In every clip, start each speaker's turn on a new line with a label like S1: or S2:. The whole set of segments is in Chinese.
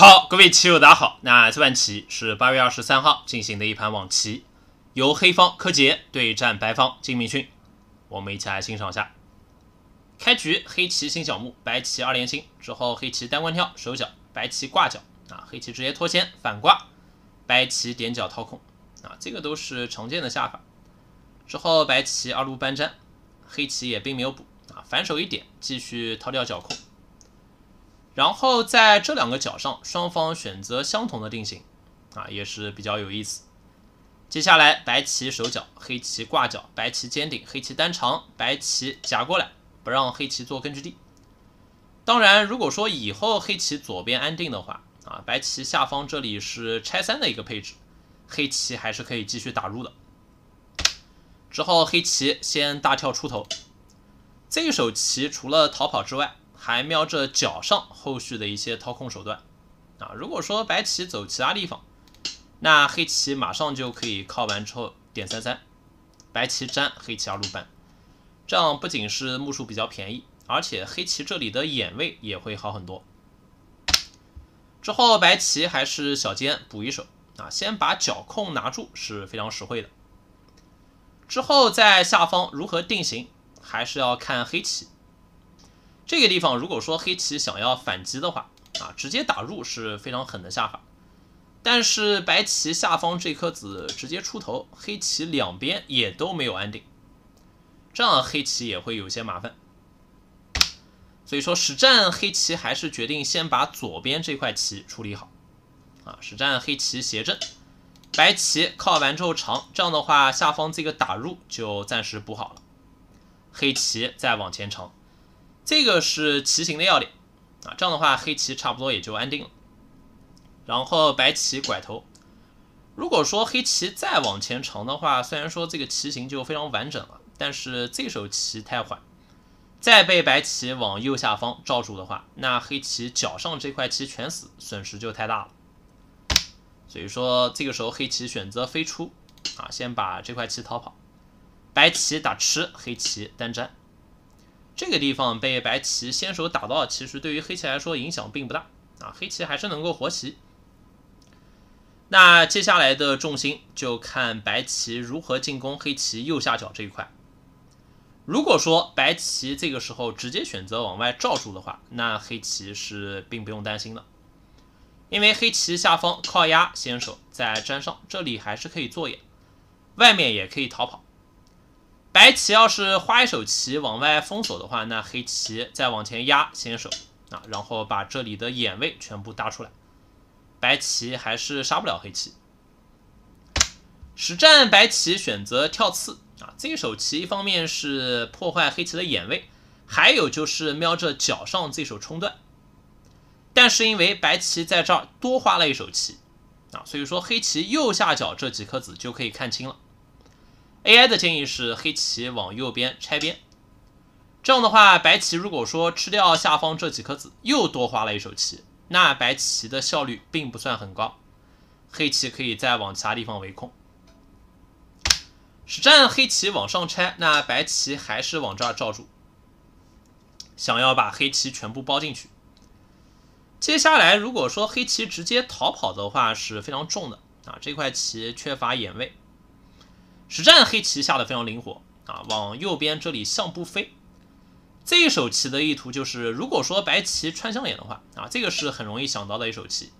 S1: 好，各位棋友，大家好。那这盘棋是八月二十三号进行的一盘网棋，由黑方柯洁对战白方金明勋，我们一起来欣赏一下。开局黑棋星小目，白棋二连星。之后黑棋单官跳守角，白棋挂角啊，黑棋直接脱先反挂，白棋点角掏空啊，这个都是常见的下法。之后白棋二路搬粘，黑棋也并没有补啊，反手一点继续掏掉角空。然后在这两个角上，双方选择相同的定型，啊，也是比较有意思。接下来，白棋守角，黑棋挂角，白棋尖顶，黑棋单长，白棋夹过来，不让黑棋做根据地。当然，如果说以后黑棋左边安定的话，啊，白棋下方这里是拆三的一个配置，黑棋还是可以继续打入的。之后，黑棋先大跳出头，这一手棋除了逃跑之外。还瞄着角上后续的一些掏空手段啊！如果说白棋走其他地方，那黑棋马上就可以靠完之后点三三，白棋粘，黑棋二路扳，这样不仅是目数比较便宜，而且黑棋这里的眼位也会好很多。之后白棋还是小尖补一手啊，先把角控拿住是非常实惠的。之后在下方如何定型，还是要看黑棋。这个地方，如果说黑棋想要反击的话，啊，直接打入是非常狠的下法。但是白棋下方这颗子直接出头，黑棋两边也都没有安定，这样黑棋也会有些麻烦。所以说实战黑棋还是决定先把左边这块棋处理好，啊，实战黑棋斜正，白棋靠完之后长，这样的话下方这个打入就暂时补好了，黑棋再往前长。这个是棋形的要点啊，这样的话黑棋差不多也就安定了。然后白棋拐头，如果说黑棋再往前长的话，虽然说这个棋形就非常完整了，但是这手棋太缓，再被白棋往右下方罩住的话，那黑棋脚上这块棋全死，损失就太大了。所以说这个时候黑棋选择飞出啊，先把这块棋逃跑，白棋打吃，黑棋单粘。这个地方被白棋先手打到，其实对于黑棋来说影响并不大啊，黑棋还是能够活棋。那接下来的重心就看白棋如何进攻黑棋右下角这一块。如果说白棋这个时候直接选择往外罩住的话，那黑棋是并不用担心的，因为黑棋下方靠压先手再粘上，这里还是可以做眼，外面也可以逃跑。白棋要是花一手棋往外封锁的话，那黑棋再往前压先手啊，然后把这里的眼位全部搭出来，白棋还是杀不了黑棋。实战白棋选择跳刺啊，这一手棋一方面是破坏黑棋的眼位，还有就是瞄着角上这手冲断。但是因为白棋在这儿多花了一手棋啊，所以说黑棋右下角这几颗子就可以看清了。AI 的建议是黑棋往右边拆边，这样的话，白棋如果说吃掉下方这几颗子，又多花了一手棋，那白棋的效率并不算很高。黑棋可以再往其他地方围控。实战黑棋往上拆，那白棋还是往这儿罩住，想要把黑棋全部包进去。接下来如果说黑棋直接逃跑的话，是非常重的啊，这块棋缺乏眼位。实战黑棋下的非常灵活啊，往右边这里象不飞，这一手棋的意图就是，如果说白棋穿象眼的话啊，这个是很容易想到的一手棋。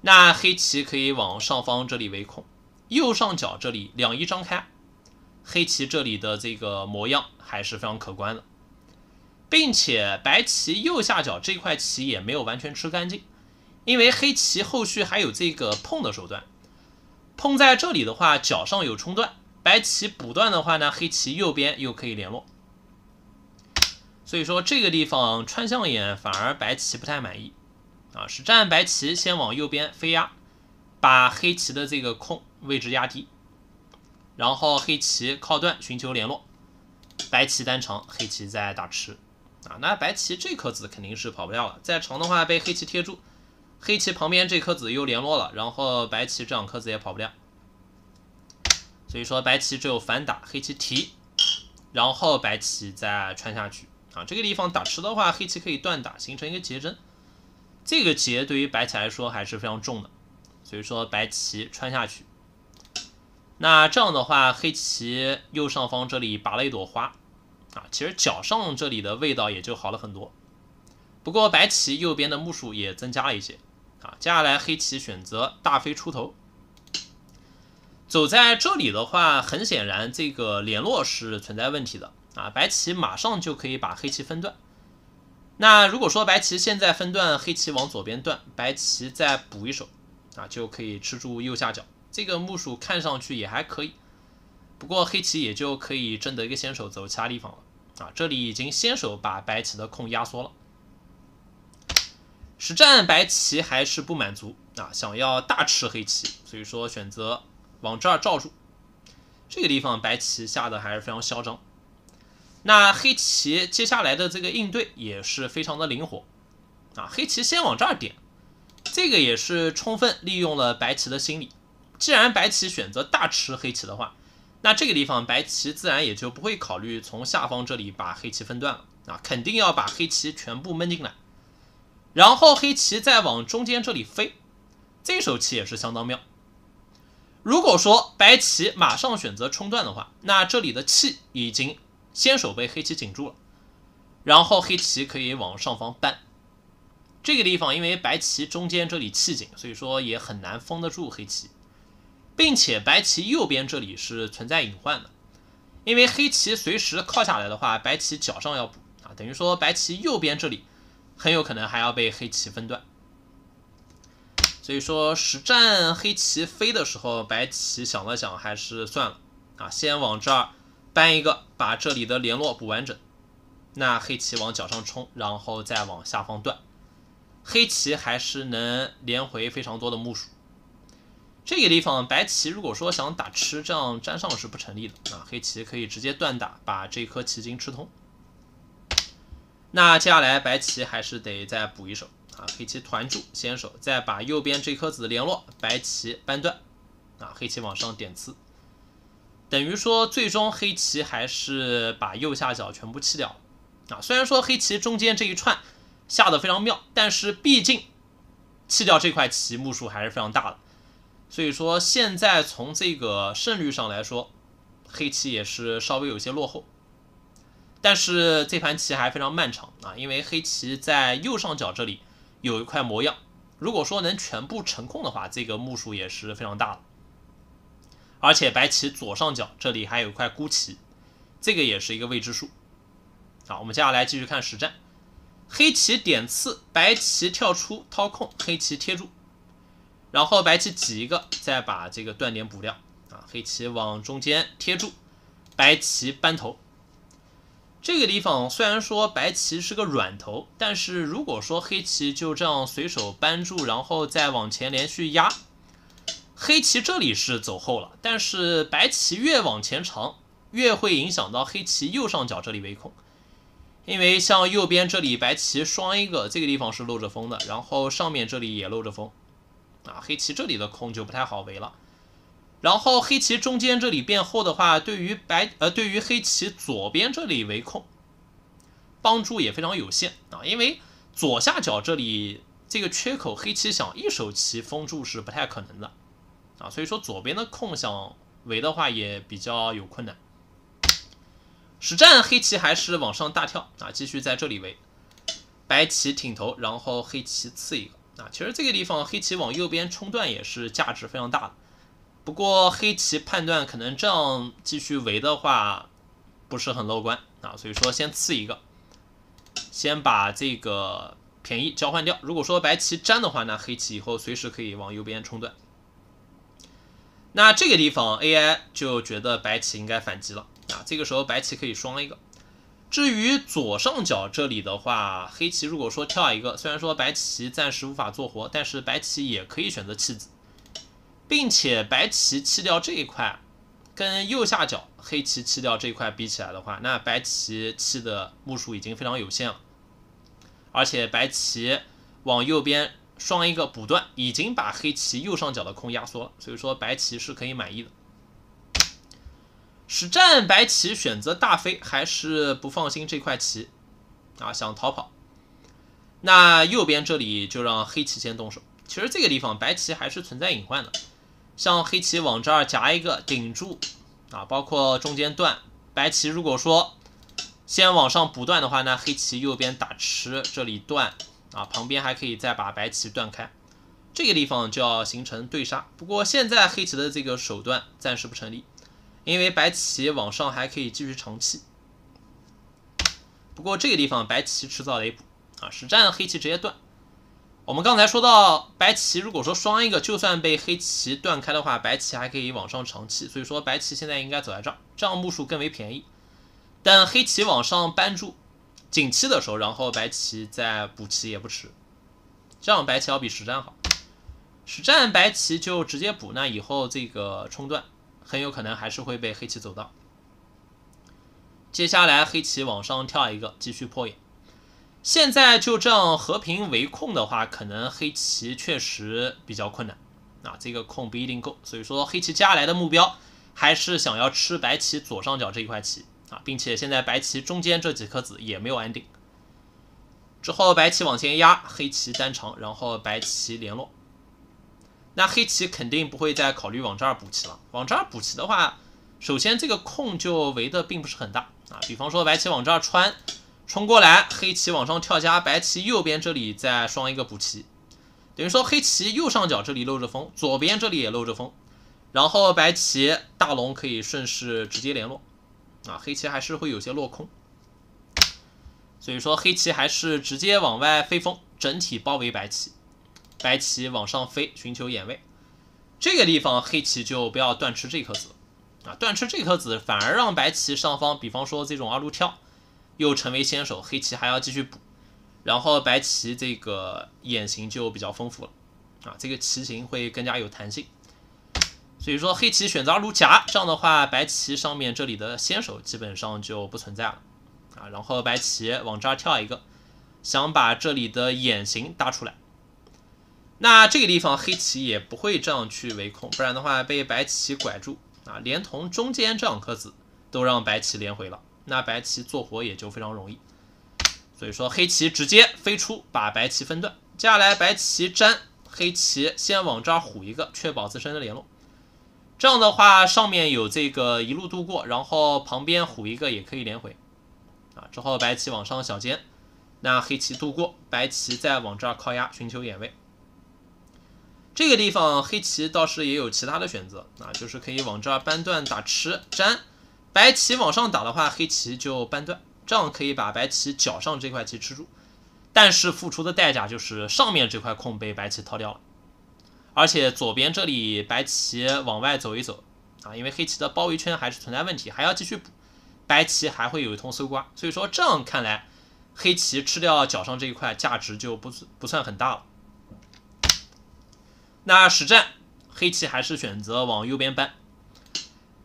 S1: 那黑棋可以往上方这里围控，右上角这里两翼张开，黑棋这里的这个模样还是非常可观的，并且白棋右下角这块棋也没有完全吃干净，因为黑棋后续还有这个碰的手段，碰在这里的话，角上有冲断。白棋补断的话呢，黑棋右边又可以联络，所以说这个地方穿象眼反而白棋不太满意啊。实战白棋先往右边飞压，把黑棋的这个空位置压低，然后黑棋靠断寻求联络，白棋单长，黑棋在打吃啊。那白棋这颗子肯定是跑不掉了，再长的话被黑棋贴住，黑棋旁边这颗子又联络了，然后白棋这两颗子也跑不掉。所以说白棋只有反打，黑棋提，然后白棋再穿下去啊。这个地方打吃的话，黑棋可以断打，形成一个结针。这个结对于白棋来说还是非常重的。所以说白棋穿下去，那这样的话，黑棋右上方这里拔了一朵花啊，其实角上这里的味道也就好了很多。不过白棋右边的目数也增加了一些啊。接下来黑棋选择大飞出头。走在这里的话，很显然这个联络是存在问题的啊！白棋马上就可以把黑棋分段。那如果说白棋现在分段，黑棋往左边断，白棋再补一手啊，就可以吃住右下角这个目数看上去也还可以。不过黑棋也就可以争得一个先手走其他地方了啊！这里已经先手把白棋的空压缩了。实战白棋还是不满足啊，想要大吃黑棋，所以说选择。往这儿罩住，这个地方白棋下的还是非常嚣张。那黑棋接下来的这个应对也是非常的灵活啊。黑棋先往这儿点，这个也是充分利用了白棋的心理。既然白棋选择大吃黑棋的话，那这个地方白棋自然也就不会考虑从下方这里把黑棋分断了啊，肯定要把黑棋全部闷进来。然后黑棋再往中间这里飞，这手棋也是相当妙。如果说白棋马上选择冲断的话，那这里的气已经先手被黑棋紧住了，然后黑棋可以往上方搬。这个地方因为白棋中间这里气紧，所以说也很难封得住黑棋，并且白棋右边这里是存在隐患的，因为黑棋随时靠下来的话，白棋脚上要补啊，等于说白棋右边这里很有可能还要被黑棋分断。所以说，实战黑棋飞的时候，白棋想了想，还是算了啊，先往这儿搬一个，把这里的联络补完整。那黑棋往角上冲，然后再往下方断，黑棋还是能连回非常多的目数。这个地方白棋如果说想打吃，这样粘上是不成立的啊，黑棋可以直接断打，把这颗棋筋吃通。那接下来白棋还是得再补一手。啊，黑棋团住先手，再把右边这颗子联络，白棋扳断。啊，黑棋往上点刺，等于说最终黑棋还是把右下角全部弃掉。啊，虽然说黑棋中间这一串下的非常妙，但是毕竟弃掉这块棋目数还是非常大的。所以说现在从这个胜率上来说，黑棋也是稍微有些落后。但是这盘棋还非常漫长啊，因为黑棋在右上角这里。有一块模样，如果说能全部成空的话，这个目数也是非常大了。而且白棋左上角这里还有一块孤棋，这个也是一个未知数。好，我们接下来继续看实战。黑棋点刺，白棋跳出掏空，黑棋贴住，然后白棋挤一个，再把这个断点补掉。啊，黑棋往中间贴住，白棋扳头。这个地方虽然说白棋是个软头，但是如果说黑棋就这样随手扳住，然后再往前连续压，黑棋这里是走后了，但是白棋越往前长，越会影响到黑棋右上角这里围空，因为像右边这里白棋双一个，这个地方是漏着风的，然后上面这里也漏着风，啊，黑棋这里的空就不太好围了。然后黑棋中间这里变厚的话，对于白呃对于黑棋左边这里围控，帮助也非常有限啊，因为左下角这里这个缺口黑棋想一手棋封住是不太可能的啊，所以说左边的空想围的话也比较有困难。实战黑棋还是往上大跳啊，继续在这里围，白棋挺头，然后黑棋刺一个啊，其实这个地方黑棋往右边冲断也是价值非常大的。不过黑棋判断可能这样继续围的话不是很乐观啊，所以说先刺一个，先把这个便宜交换掉。如果说白棋粘的话，那黑棋以后随时可以往右边冲断。那这个地方 AI 就觉得白棋应该反击了啊，这个时候白棋可以双一个。至于左上角这里的话，黑棋如果说跳一个，虽然说白棋暂时无法做活，但是白棋也可以选择弃子。并且白棋弃掉这一块，跟右下角黑棋弃掉这一块比起来的话，那白棋弃的目数已经非常有限了。而且白棋往右边双一个补断，已经把黑棋右上角的空压缩了。所以说白棋是可以满意的。实战白棋选择大飞还是不放心这块棋啊，想逃跑。那右边这里就让黑棋先动手。其实这个地方白棋还是存在隐患的。像黑棋往这儿夹一个顶住啊，包括中间断白棋，如果说先往上补断的话，那黑棋右边打吃这里断啊，旁边还可以再把白棋断开，这个地方就要形成对杀。不过现在黑棋的这个手段暂时不成立，因为白棋往上还可以继续长气。不过这个地方白棋迟早得补啊，实战黑棋直接断。我们刚才说到白棋，如果说双一个，就算被黑棋断开的话，白棋还可以往上长气，所以说白棋现在应该走在这儿，这样目数更为便宜。但黑棋往上扳住紧气的时候，然后白棋再补棋也不迟，这样白棋要比实战好。实战白棋就直接补，那以后这个冲段很有可能还是会被黑棋走到。接下来黑棋往上跳一个，继续破眼。现在就这样和平围控的话，可能黑棋确实比较困难啊，这个空不一定够，所以说黑棋接下来的目标还是想要吃白棋左上角这一块棋啊，并且现在白棋中间这几颗子也没有安定。之后白棋往前压，黑棋单长，然后白棋联络，那黑棋肯定不会再考虑往这儿补棋了。往这儿补棋的话，首先这个空就围的并不是很大啊，比方说白棋往这儿穿。冲过来，黑棋往上跳，加白棋右边这里再双一个补棋，等于说黑棋右上角这里漏着风，左边这里也漏着风，然后白棋大龙可以顺势直接联络，啊，黑棋还是会有些落空，所以说黑棋还是直接往外飞风，整体包围白棋，白棋往上飞寻求眼位，这个地方黑棋就不要断吃这颗子，啊，断吃这颗子反而让白棋上方，比方说这种二路跳。又成为先手，黑棋还要继续补，然后白棋这个眼型就比较丰富了，啊，这个棋型会更加有弹性。所以说黑棋选择二路夹，这样的话白棋上面这里的先手基本上就不存在了，啊，然后白棋往这儿跳一个，想把这里的眼型搭出来。那这个地方黑棋也不会这样去围控，不然的话被白棋拐住，啊，连同中间这两颗子都让白棋连回了。那白棋做活也就非常容易，所以说黑棋直接飞出，把白棋分段。接下来白棋粘，黑棋先往这儿虎一个，确保自身的联络。这样的话，上面有这个一路度过，然后旁边虎一个也可以连回。啊，之后白棋往上小尖，那黑棋度过，白棋再往这儿靠压，寻求眼位。这个地方黑棋倒是也有其他的选择，啊，就是可以往这儿扳断打吃粘。白棋往上打的话，黑棋就扳断，这样可以把白棋脚上这块棋吃住，但是付出的代价就是上面这块空被白棋掏掉了，而且左边这里白棋往外走一走啊，因为黑棋的包围圈还是存在问题，还要继续补，白棋还会有一通搜刮，所以说这样看来，黑棋吃掉脚上这一块价值就不不算很大了。那实战黑棋还是选择往右边搬。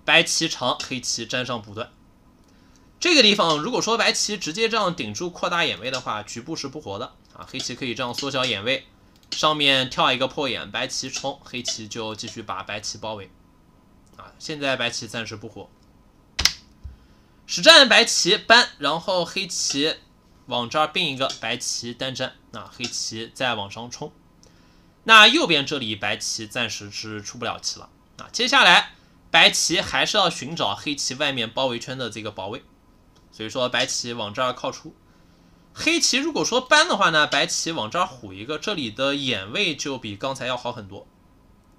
S1: 白棋长，黑棋粘上不断。这个地方，如果说白棋直接这样顶住扩大眼位的话，局部是不活的啊。黑棋可以这样缩小眼位，上面跳一个破眼，白棋冲，黑棋就继续把白棋包围。啊，现在白棋暂时不活。实战白棋搬，然后黑棋往这儿并一个，白棋单粘，那黑棋再往上冲。那右边这里白棋暂时是出不了棋了啊。接下来。白棋还是要寻找黑棋外面包围圈的这个保卫，所以说白棋往这儿靠出，黑棋如果说搬的话呢，白棋往这儿虎一个，这里的眼位就比刚才要好很多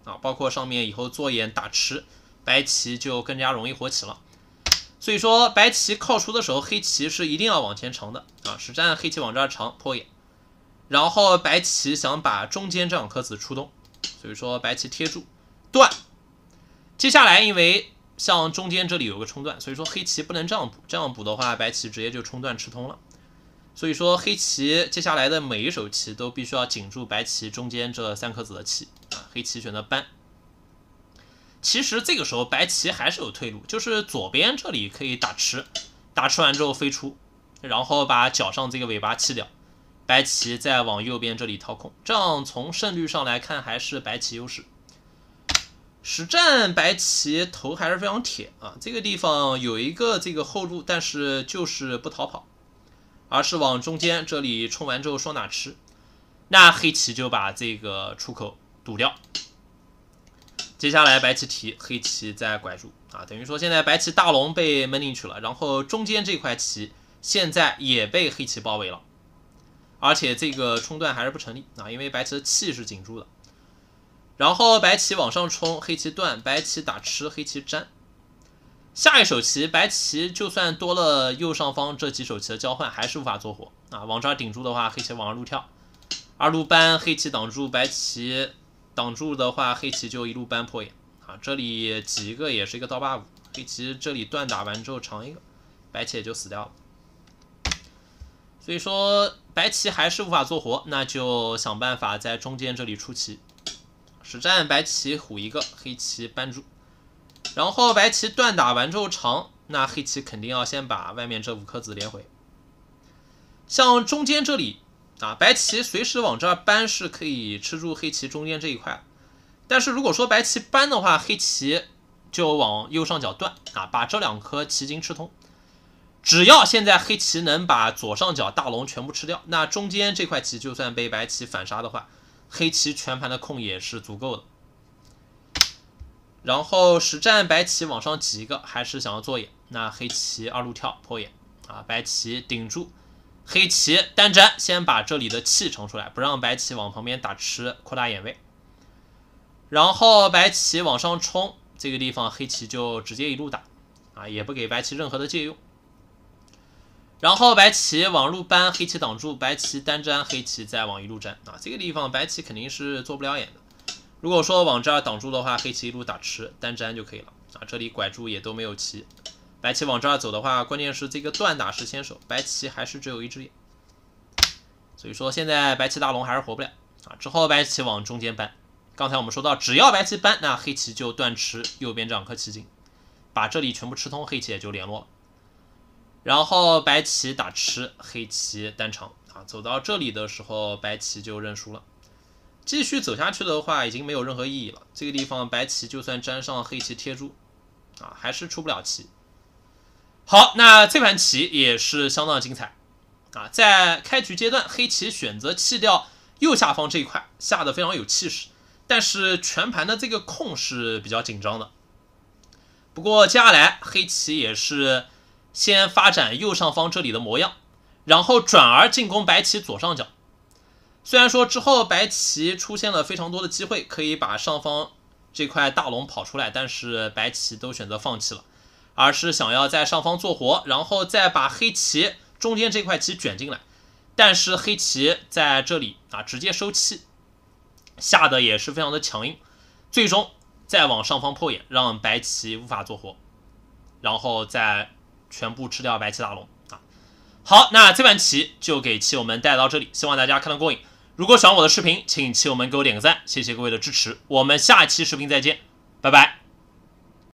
S1: 啊，包括上面以后做眼打吃，白棋就更加容易活棋了。所以说白棋靠出的时候，黑棋是一定要往前长的啊，实战黑棋往这儿成破眼，然后白棋想把中间这两颗子出动，所以说白棋贴住断。接下来，因为像中间这里有个冲段，所以说黑棋不能这样补，这样补的话，白棋直接就冲段吃通了。所以说黑棋接下来的每一手棋都必须要紧住白棋中间这三颗子的棋。黑棋选择搬。其实这个时候白棋还是有退路，就是左边这里可以打吃，打吃完之后飞出，然后把脚上这个尾巴弃掉，白棋再往右边这里掏空，这样从胜率上来看还是白棋优势。实战白棋头还是非常铁啊，这个地方有一个这个后路，但是就是不逃跑，而是往中间这里冲完之后双打吃，那黑棋就把这个出口堵掉。接下来白棋提，黑棋再拐住啊，等于说现在白棋大龙被闷进去了，然后中间这块棋现在也被黑棋包围了，而且这个冲段还是不成立啊，因为白棋的气是紧住的。然后白棋往上冲，黑棋断，白棋打吃，黑棋粘。下一手棋，白棋就算多了右上方这几手棋的交换，还是无法做活啊。往这儿顶住的话，黑棋往上路跳，二路搬，黑棋挡住，白棋挡住的话，黑棋就一路扳破眼啊。这里挤一个也是一个刀疤五，黑棋这里断打完之后长一个，白棋也就死掉了。所以说白棋还是无法做活，那就想办法在中间这里出棋。实战，白棋虎一个，黑棋扳住，然后白棋断打完之后长，那黑棋肯定要先把外面这五颗子连回。像中间这里啊，白棋随时往这儿扳是可以吃住黑棋中间这一块。但是如果说白棋扳的话，黑棋就往右上角断啊，把这两颗棋筋吃通。只要现在黑棋能把左上角大龙全部吃掉，那中间这块棋就算被白棋反杀的话。黑棋全盘的控也是足够的，然后实战白棋往上挤一个，还是想要做眼，那黑棋二路跳破眼啊，白棋顶住，黑棋单粘，先把这里的气撑出来，不让白棋往旁边打吃扩大眼位，然后白棋往上冲，这个地方黑棋就直接一路打啊，也不给白棋任何的借用。然后白棋往路搬，黑棋挡住，白棋单粘，黑棋再往一路粘啊，这个地方白棋肯定是做不了眼的。如果说往这儿挡住的话，黑棋一路打吃单粘就可以了啊，这里拐住也都没有棋。白棋往这儿走的话，关键是这个断打是先手，白棋还是只有一只眼，所以说现在白棋大龙还是活不了啊。之后白棋往中间搬，刚才我们说到，只要白棋搬，那黑棋就断吃右边这两颗棋筋，把这里全部吃通，黑棋也就联络了。然后白棋打吃，黑棋单长啊，走到这里的时候，白棋就认输了。继续走下去的话，已经没有任何意义了。这个地方白棋就算粘上黑棋贴住，啊，还是出不了棋。好，那这盘棋也是相当精彩啊。在开局阶段，黑棋选择弃掉右下方这一块，下的非常有气势，但是全盘的这个空是比较紧张的。不过接下来黑棋也是。先发展右上方这里的模样，然后转而进攻白棋左上角。虽然说之后白棋出现了非常多的机会，可以把上方这块大龙跑出来，但是白棋都选择放弃了，而是想要在上方做活，然后再把黑棋中间这块棋卷进来。但是黑棋在这里啊，直接收气，下的也是非常的强硬，最终再往上方破眼，让白棋无法做活，然后再。全部吃掉白棋大龙啊！好，那这盘棋就给棋友们带到这里，希望大家看得过瘾。如果喜欢我的视频，请棋友们给我点个赞，谢谢各位的支持。我们下期视频再见，拜拜。